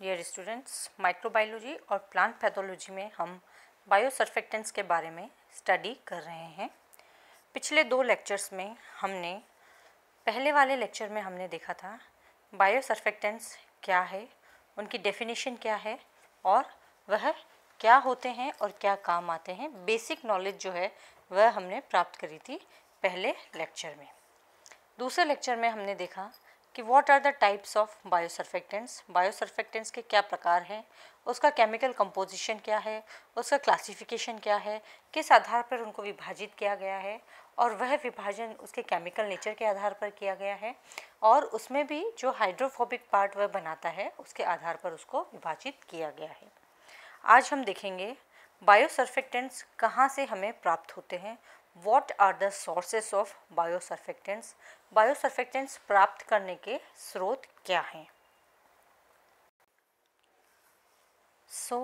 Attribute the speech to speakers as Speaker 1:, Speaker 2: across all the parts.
Speaker 1: Dear students microbiology और plant pathology में हम बायोसर्फेक्टेंस के बारे में स्टडी कर रहे हैं पिछले दो लेक्चर्स में हमने पहले वाले लेक्चर में हमने देखा था बायोसर्फेक्टेंस क्या है उनकी डेफिनेशन क्या है और वह क्या होते हैं और क्या काम आते हैं बेसिक नॉलेज जो है वह हमने प्राप्त करी थी पहले लेक्चर में दूसरे लेक्चर में हमने देखा कि what are the types of biosurfactants biosurfactants के क्या प्रकार हैं उसका केमिकल कंपोजिशन क्या है उसका क्लासिफिकेशन क्या है किस आधार पर उनको विभाजित किया गया है और वह विभाजन उसके केमिकल नेचर के आधार पर किया गया है और उसमें भी जो हाइड्रोफोबिक पार्ट वह बनाता है उसके आधार पर उसको विभाजित किया गया है आज हम देखेंगे बायोसर्फेक्टेंट्स कहाँ से हमें प्राप्त होते हैं what are the sources of biosurfactants biosurfactants प्राप्त करने के स्रोत क्या हैं so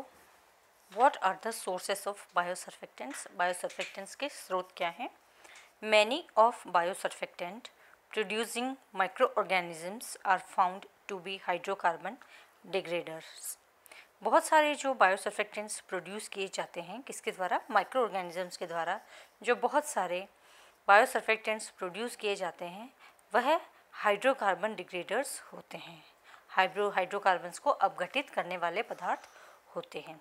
Speaker 1: what are the sources of biosurfactants biosurfactants के स्रोत क्या हैं many of biosurfactant microorganisms are found to be hydrocarbon degraders बहुत सारे जो बायोसफेक्टेंट्स प्रोड्यूस किए जाते हैं किसके द्वारा माइक्रो ऑर्गेनिजम्स के द्वारा जो बहुत सारे बायोसफेक्टेंट्स प्रोड्यूस किए जाते हैं वह हाइड्रोकार्बन डिग्रेडर्स होते हैं हाइड्रो हाइड्रोकार्बन्स को अपघटित करने वाले पदार्थ होते हैं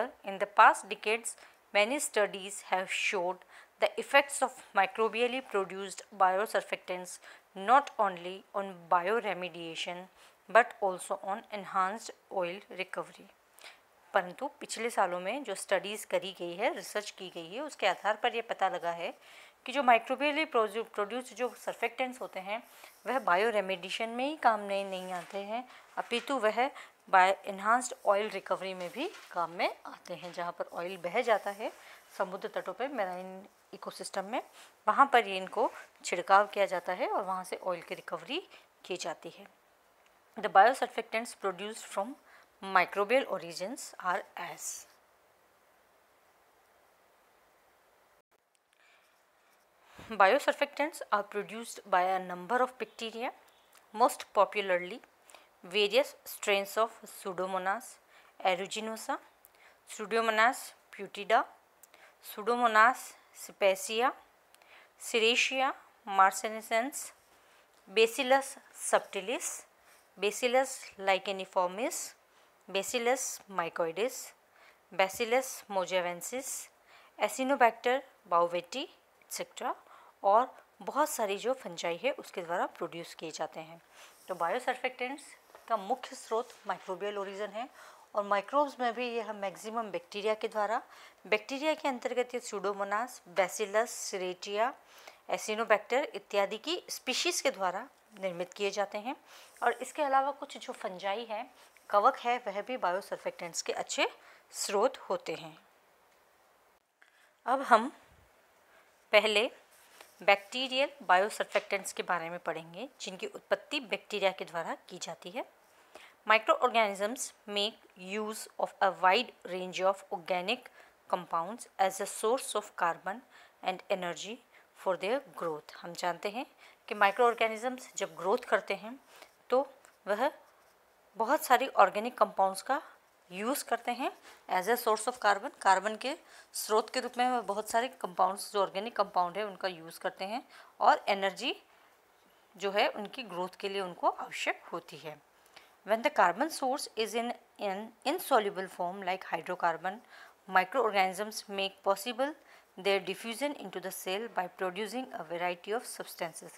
Speaker 1: in the past past many studies have showed the effects of microbially produced produced not only on bioremediation but also on enhanced oil recovery परंतु पिछले सालों में जो स्टडीज़ करी गई है रिसर्च की गई है उसके आधार पर यह पता लगा है कि जो माइक्रोबियली प्रोड्यूस जो सर्फेक्टेंट्स होते हैं वह बायो रेमेडिशन में ही काम नहीं नहीं आते हैं अपितु वह बाय इन्हांस्ड ऑयल रिकवरी में भी काम में आते हैं जहाँ पर ऑयल बह जाता है समुद्र तटों पर मेराइन इकोसिस्टम में वहाँ पर ये इनको छिड़काव किया जाता है और वहाँ से ऑयल की रिकवरी की जाती है the biosurfactants produced from microbial origins are as Biosurfactants are produced by a number of bacteria, most popularly various strains of Pseudomonas aeruginosa, Pseudomonas putida, Pseudomonas spacea, Serratia marcescens, Bacillus subtilis, Bacillus licheniformis, Bacillus mycoides, Bacillus mojavensis, Acinobacter bouvetii etcetera और बहुत सारी जो fungi है उसके द्वारा produce किए जाते हैं तो बायोसर्फेक्टेंट्स का मुख्य स्रोत माइक्रोबियल ओरिजन है और माइक्रोब्स में भी यह मैक्सिमम बैक्टीरिया के द्वारा बैक्टीरिया के अंतर्गत ये सूडोमोनास बेसिलस सिरेटिया एसिनोबैक्टर इत्यादि की स्पीशीज़ के द्वारा निर्मित किए जाते हैं और इसके अलावा कुछ जो फंजाई है कवक है वह भी बायोसर्फेक्टेंट्स के अच्छे स्रोत होते हैं अब हम पहले बैक्टीरियल बायोसर्फेक्टेंट्स के बारे में पढ़ेंगे जिनकी उत्पत्ति बैक्टीरिया के द्वारा की जाती है microorganisms make use of a wide range of organic compounds as a source of carbon and energy for their growth हम जानते हैं कि माइक्रो ऑर्गेनिज़म्स जब ग्रोथ करते हैं तो वह बहुत सारी ऑर्गेनिक कंपाउंड्स का यूज़ करते हैं as a source of carbon carbon के स्रोत के रूप में वह बहुत सारे कंपाउंड्स जो ऑर्गेनिक कंपाउंड है उनका यूज़ करते हैं और एनर्जी जो है उनकी ग्रोथ के लिए उनको आवश्यक होती है when the carbon source is in in insoluble form like hydrocarbon microorganisms make possible their diffusion into the cell by producing a variety of substances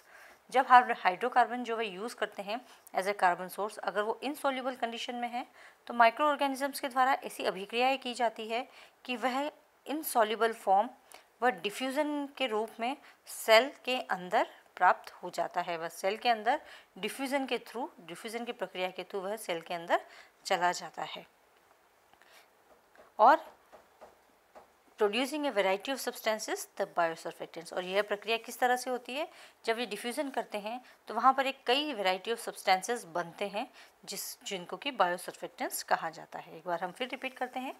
Speaker 1: जब हम हाइड्रोकार्बन जो है यूज़ करते हैं एज ए कार्बन सोर्स अगर वो insoluble condition में है तो माइक्रो ऑर्गेनिजम्स के द्वारा ऐसी अभिक्रियाएँ की जाती है कि वह इनसॉल्यूबल फॉर्म व डिफ्यूज़न के रूप में सेल के अंदर प्राप्त हो जाता है वह सेल के अंदर डिफ्यूज़न के थ्रू डिफ्यूज़न की प्रक्रिया के थ्रू वह सेल के अंदर चला जाता है और producing a variety of substances the biosurfactants और यह प्रक्रिया किस तरह से होती है जब ये डिफ्यूज़न करते हैं तो वहाँ पर एक कई वेराइटी ऑफ सब्सटेंसेस बनते हैं जिस जिनको कि बायोसर्फेक्टेंट्स कहा जाता है एक बार हम फिर रिपीट करते हैं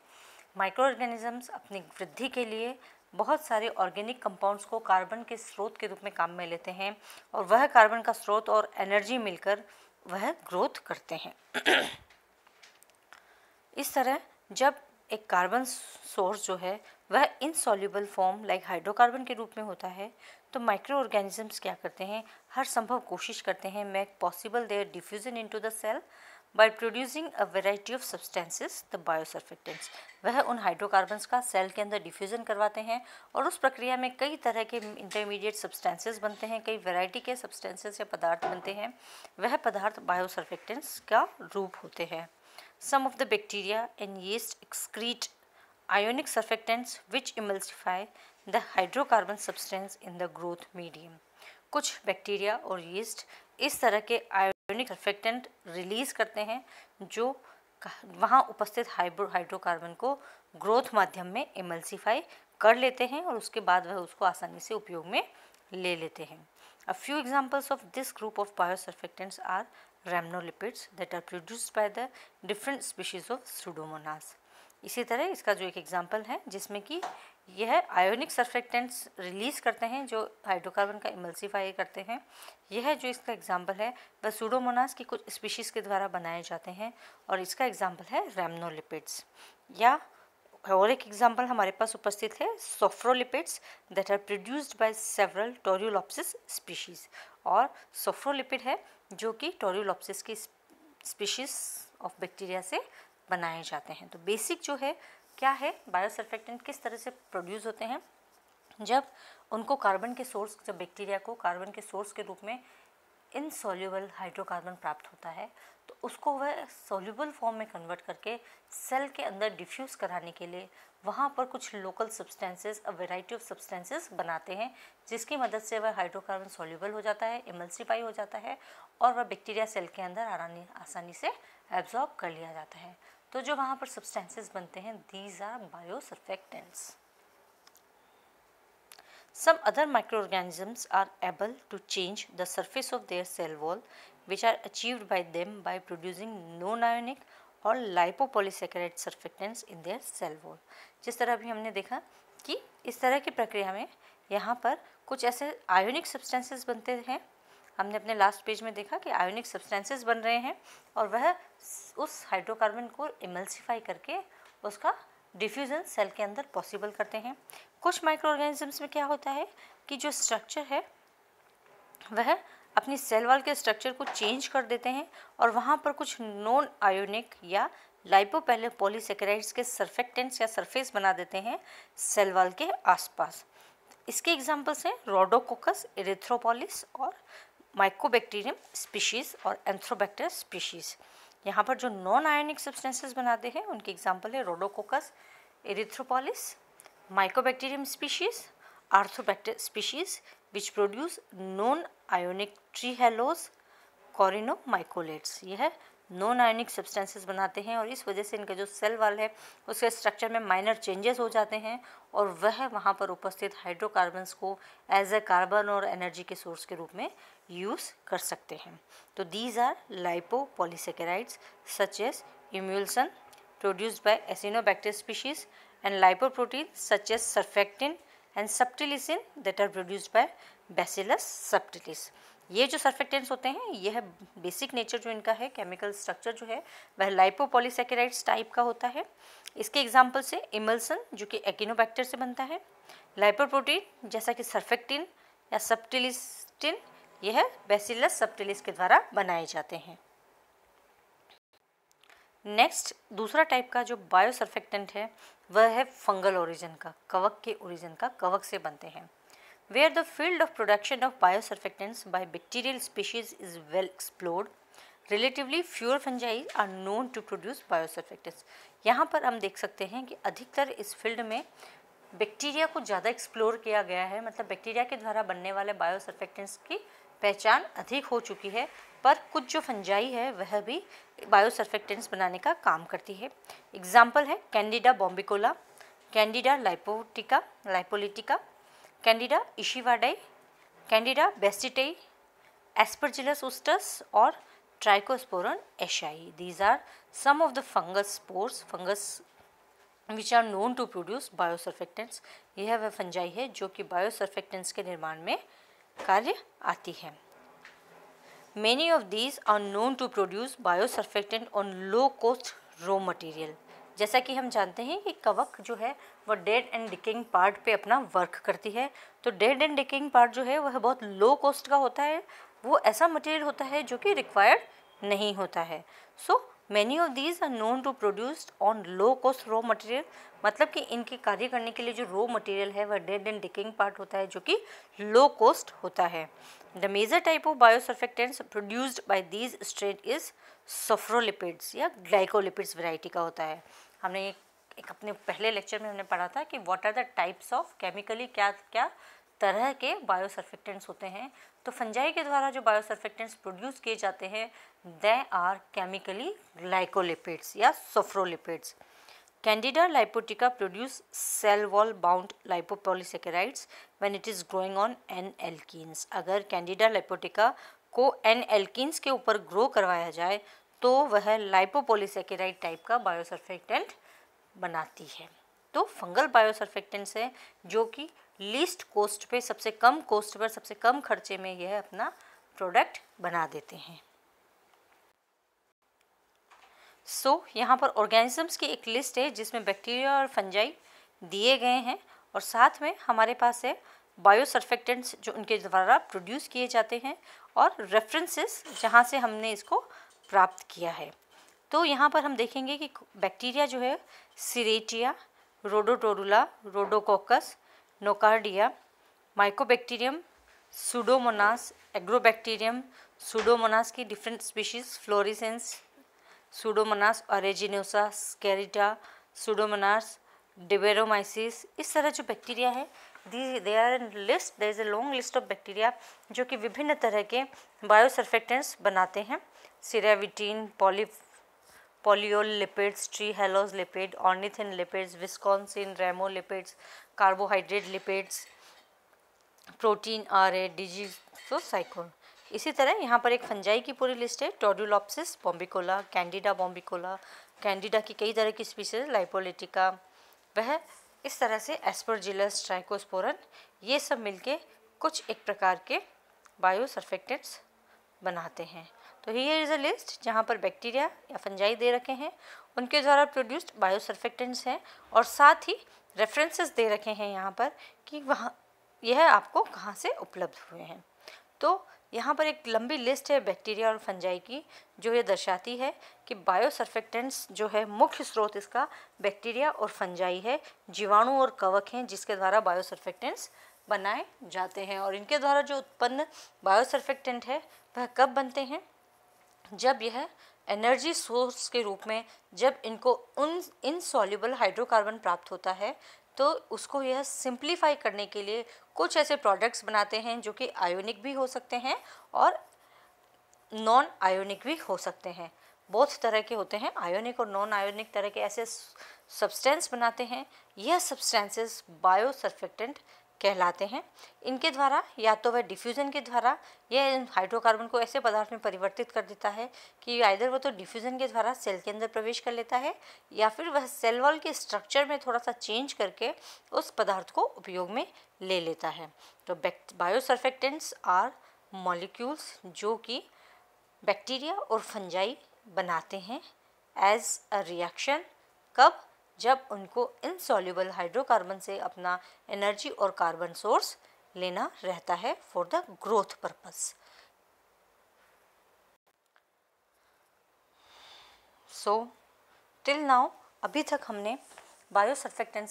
Speaker 1: माइक्रो ऑर्गेनिजम्स अपनी वृद्धि के लिए बहुत सारे ऑर्गेनिक कंपाउंड्स को कार्बन के स्रोत के रूप में काम में लेते हैं और वह कार्बन का स्रोत और एनर्जी मिलकर वह ग्रोथ करते हैं इस तरह जब एक कार्बन सोर्स जो है वह इनसॉल्यूबल फॉर्म लाइक हाइड्रोकार्बन के रूप में होता है तो माइक्रो ऑर्गेनिजम्स क्या करते हैं हर संभव कोशिश करते हैं make possible their diffusion into the cell by producing a variety of substances the biosurfactants वह उन हाइड्रोकार्बन्स का सेल के अंदर डिफ्यूज़न करवाते हैं और उस प्रक्रिया में कई तरह के इंटरमीडिएट सब्सटेंसेज बनते हैं कई वेराइटी के सब्सटेंसेज या पदार्थ बनते हैं वह पदार्थ बायोसर्फेक्टेंट्स का रूप होते हैं some of the bacteria and yeast excrete ionic surfactants which emulsify the hydrocarbon substance in the growth medium. कुछ बैक्टीरिया और यीस्ट इस तरह के आयोनिक सर्फेक्टेंट रिलीज़ करते हैं जो वहाँ उपस्थित हाइड्रोकार्बन को ग्रोथ माध्यम में एमल्सीफाई कर लेते हैं और उसके बाद वह उसको आसानी से उपयोग में ले लेते हैं A few examples of this group of biosurfactants are rhamnolipids that are produced by the different species of pseudomonas. इसी तरह इसका जो एक एग्ज़ाम्पल है जिसमें कि यह आयोनिक सर्फेक्टेंट्स रिलीज़ करते हैं जो हाइड्रोकार्बन का इमल्सीफाई करते हैं यह जो इसका एग्ज़ाम्पल है वह सूडोमोनास की कुछ स्पीशीज़ के द्वारा बनाए जाते हैं और इसका एग्ज़ाम्पल है रेमनोलिपिड्स या और एक एग्जाम्पल हमारे पास उपस्थित है sophorolipids that are produced by several torulopsis species और सोफ्रोलिपिड है जो कि टोरियोलॉप्सिस की स्पीशीज़ ऑफ बैक्टीरिया से बनाए जाते हैं तो बेसिक जो है क्या है बायोसर्फेक्टेंट किस तरह से प्रोड्यूस होते हैं जब उनको कार्बन के सोर्स जब बैक्टीरिया को कार्बन के सोर्स के रूप में इनसॉल्यूबल हाइड्रोकार्बन प्राप्त होता है तो उसको वह सोल्यूबल फॉर्म में कन्वर्ट करके सेल के अंदर डिफ्यूज़ कराने के लिए वहाँ पर कुछ local substances a variety of substances बनाते हैं जिसकी मदद से वह हाइड्रोकार्बन सोल्यूबल हो जाता है इमल्सीफाई हो जाता है और वह बैक्टीरिया सेल के अंदर आरानी आसानी से एब्जॉर्ब कर लिया जाता है तो जो वहाँ पर सब्सटेंसेस बनते हैं these are biosurfactants some other microorganisms are able to change the surface of their cell wall which are achieved by them by producing non ionic और lipopolysaccharide surfactants in their cell wall जिस तरह अभी हमने देखा कि इस तरह की प्रक्रिया में यहाँ पर कुछ ऐसे आयोनिक सब्सटेंसेस बनते हैं हमने अपने लास्ट पेज में देखा कि आयोनिक सब्सटेंसेस बन रहे हैं और वह उस हाइड्रोकार्बन को इमल्सिफाई करके उसका डिफ्यूज़न सेल के अंदर पॉसिबल करते हैं कुछ माइक्रो ऑर्गेनिजम्स में क्या होता है कि जो स्ट्रक्चर है वह अपनी सेल वाल के स्ट्रक्चर को चेंज कर देते हैं और वहाँ पर कुछ नॉन आयोनिक या लाइपो पहले के सर्फेक्टेंट्स या सरफेस बना देते हैं सेल वाल के आसपास इसके एग्जाम्पल्स हैं रोडोकोकस एरेथ्रोपोलिस और माइक्रोबैक्टीरियम स्पीशीज़ और एंथ्रोबैक्टर स्पीशीज़ यहाँ पर जो नॉन आयोनिक सब्सटेंसेस बनाते हैं उनके एग्जाम्पल है rhodococcus erythropolis mycobacterium species arthrobacter species which produce non ionic trehalose mycolates यह नॉन आयनिक सब्सटेंसेस बनाते हैं और इस वजह से इनका जो सेल वाल है उसके स्ट्रक्चर में माइनर चेंजेस हो जाते हैं और वह वहाँ पर उपस्थित हाइड्रोकार्बन्स को एज अ कार्बन और एनर्जी के सोर्स के रूप में यूज़ कर सकते हैं तो these are lipopolysaccharides such as emulsan produced by acinetobacter species and lipoprotein such as surfactin and subtilisin that are produced by bacillus subtilis ये जो सर्फेक्टेंट्स होते हैं यह है बेसिक नेचर जो इनका है केमिकल स्ट्रक्चर जो है वह लाइपोपोलीसेकेराइड्स टाइप का होता है इसके एग्जाम्पल से इमल्सन जो कि एक्नोबैक्टर से बनता है लाइपोप्रोटीन जैसा कि सर्फेक्टिन या सप्टिलिस्टिन यह बेसिलस सप्टिलिस के द्वारा बनाए जाते हैं नेक्स्ट दूसरा टाइप का जो बायोसर्फेक्टेंट है वह है फंगल ओरिजिन का कवक के ओरिजिन का कवक से बनते हैं where the field of production of biosurfactants by bacterial species is well explored relatively fewer fungi are known to produce biosurfactants yahan par hum dekh sakte hain ki adhiktar is field mein bacteria ko zyada explore kiya gaya hai matlab bacteria ke dwara banne wale biosurfactants ki pehchan adhik ho chuki hai पर कुछ जो fungi है वह भी बायोसर्फेक्टेंस बनाने का काम करती है एग्जाम्पल है candida bombicola candida lipotica lipolytica candida ishiwadae candida batistae aspergillus ustus और trichosporon ashii these are some of the fungus spores fungus which are known to produce biosurfactants यह वह फंजाई है जो कि बायोसर्फेक्टेंट्स के निर्माण में कार्य आती है many of these are known to produce biosurfactant on low cost raw material जैसा कि हम जानते हैं कि कवक जो है वह डेड एंड डिकिंग पार्ट पे अपना वर्क करती है तो डेड एंड डिकिंग पार्ट जो है वह बहुत लो कॉस्ट का होता है वो ऐसा मटेरियल होता है जो कि रिक्वायर्ड नहीं होता है so many of these are known to produced on low cost raw material मतलब कि इनके कार्य करने के लिए जो रॉ मटेरियल है वह डेड एंड डिकिंग पार्ट होता है जो कि लो कॉस्ट होता है the major type of biosurfactants produced by these strain is sophorolipids या ग्लाइकोलिपिड्स वैरायटी का होता है हमने एक अपने पहले लेक्चर में हमने पढ़ा था कि what are the types of chemically क्या क्या तरह के बायोसर्फेक्टेंट्स होते हैं तो फंजाई के द्वारा जो बायोसर्फेक्टेंट्स प्रोड्यूस किए जाते हैं दे आर केमिकली ग्लाइकोलिपिड्स या sophorolipids candida lipotica produce cell wall bound lipopolysaccharides when it is growing on an एल्किस अगर कैंडिडा लाइपोटिका को एन एल्किस के ऊपर ग्रो करवाया जाए तो वह लाइपोपोलीसेकेराइड टाइप का बायोसर्फेक्टेंट बनाती है तो फंगल बायोसर्फेक्टेंट्स है जो कि लीस्ट कॉस्ट पे सबसे कम कॉस्ट पर सबसे कम खर्चे में यह अपना प्रोडक्ट बना देते हैं सो so, यहाँ पर ऑर्गेनिजम्स की एक लिस्ट है जिसमें बैक्टीरिया और फंजाई दिए गए हैं और साथ में हमारे पास है बायोसर्फेक्टेंट्स जो उनके द्वारा प्रोड्यूस किए जाते हैं और रेफरेंसेस जहाँ से हमने इसको प्राप्त किया है तो यहाँ पर हम देखेंगे कि बैक्टीरिया जो है serratia rhodotorula rhodococcus nocardia mycobacterium pseudomonas agrobacterium pseudomonas की different species fluorescens pseudomonas aeruginosa स्केरिटा सुडोमोनास डिबेरोमाइसिस इस तरह जो बैक्टीरिया है the they are list there is a long list of bacteria जो कि विभिन्न तरह के बायोसर्फेक्टेंट्स बनाते हैं polyol lipids trehalose lipid ornithine lipids viscosin rhamnolipids carbohydrate lipids protein are a डिजीजोसाइकोन इसी तरह यहाँ पर एक फंजाई की पूरी लिस्ट है टोडुलॉप्सिस बॉम्बिकोला कैंडिडा बॉम्बिकोला कैंडिडा की कई तरह की स्पीसीज लाइपोलिटिका वह इस तरह से एस्परजिलस ट्राइकोस्पोरन ये सब मिलके कुछ एक प्रकार के बायोसर्फेक्टेंट्स बनाते हैं तो हियर इज़ अ लिस्ट जहाँ पर बैक्टीरिया या फंजाई दे रखे हैं उनके द्वारा प्रोड्यूस्ड बायोसर्फेक्टेंट्स हैं और साथ ही रेफरेंसेस दे रखे हैं यहाँ पर कि वहाँ यह आपको कहाँ से उपलब्ध हुए हैं तो यहाँ पर एक लंबी लिस्ट है बैक्टीरिया और फंजाई की जो ये दर्शाती है कि बायोसर्फेक्टेंट्स जो है मुख्य स्रोत इसका बैक्टीरिया और फंजाई है जीवाणु और कवक हैं जिसके द्वारा बायोसर्फेक्टेंट्स बनाए जाते हैं और इनके द्वारा जो उत्पन्न बायोसर्फेक्टेंट है वह कब बनते हैं जब यह एनर्जी सोर्स के रूप में जब इनको उन इनसॉल्यूबल हाइड्रोकार्बन प्राप्त होता है तो उसको यह सिंप्लीफाई करने के लिए कुछ ऐसे प्रोडक्ट्स बनाते हैं जो कि आयोनिक भी हो सकते हैं और नॉन आयोनिक भी हो सकते हैं बहुत तरह के होते हैं आयोनिक और नॉन आयोनिक तरह के ऐसे सब्सटेंस बनाते हैं यह सब्सटेंसेस बायोसर्फेक्टेंट कहलाते हैं इनके द्वारा या तो वह डिफ्यूज़न के द्वारा यह हाइड्रोकार्बन को ऐसे पदार्थ में परिवर्तित कर देता है कि आइधर वह तो डिफ्यूज़न के द्वारा सेल के अंदर प्रवेश कर लेता है या फिर वह सेल वॉल के स्ट्रक्चर में थोड़ा सा चेंज करके उस पदार्थ को उपयोग में ले लेता है तो बायोसर्फेक्टेंट्स आर मॉलिक्यूल्स जो कि बैक्टीरिया और फंजाई बनाते हैं एज अ रिएक्शन कब जब उनको इनसॉल्यूबल हाइड्रोकार्बन से अपना एनर्जी और कार्बन सोर्स लेना रहता है for the growth purpose so till now अभी तक हमने बायो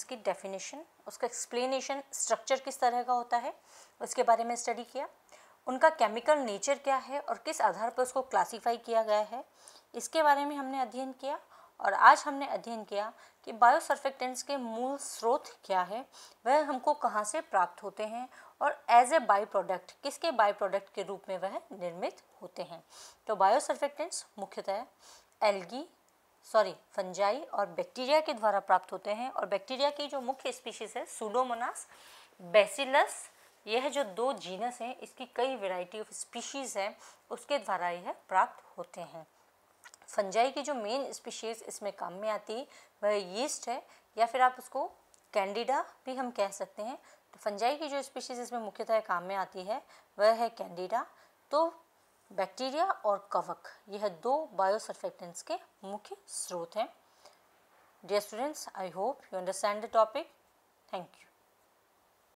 Speaker 1: की डेफिनेशन उसका एक्सप्लेनेशन स्ट्रक्चर किस तरह का होता है उसके बारे में स्टडी किया उनका केमिकल नेचर क्या है और किस आधार पर उसको क्लासिफाई किया गया है इसके बारे में हमने अध्ययन किया और आज हमने अध्ययन किया कि बायोसर्फेक्टेंट्स के मूल स्रोत क्या है वह हमको कहाँ से प्राप्त होते हैं और एज ए बाई प्रोडक्ट किसके बाई प्रोडक्ट के रूप में वह निर्मित होते हैं तो बायोसर्फेक्टेंट्स मुख्यतः एल्गी सॉरी फंजाई और बैक्टीरिया के द्वारा प्राप्त होते हैं और बैक्टीरिया की जो मुख्य स्पीशीज़ है सूडोमोनास बेसिलस यह जो दो जीनस हैं इसकी कई वैरायटी ऑफ स्पीशीज़ हैं उसके द्वारा यह प्राप्त होते हैं फंजाई की जो मेन स्पीशीज़ इसमें काम में आती वह यीस्ट है या फिर आप उसको कैंडिडा भी हम कह सकते हैं तो फंजाई की जो स्पीशीज़ इसमें मुख्यतः काम में आती है वह है कैंडिडा तो बैक्टीरिया और कवक यह दो बायोसर्फेक्टेंट्स के मुख्य स्रोत हैं dear students I hope you understand the topic thank you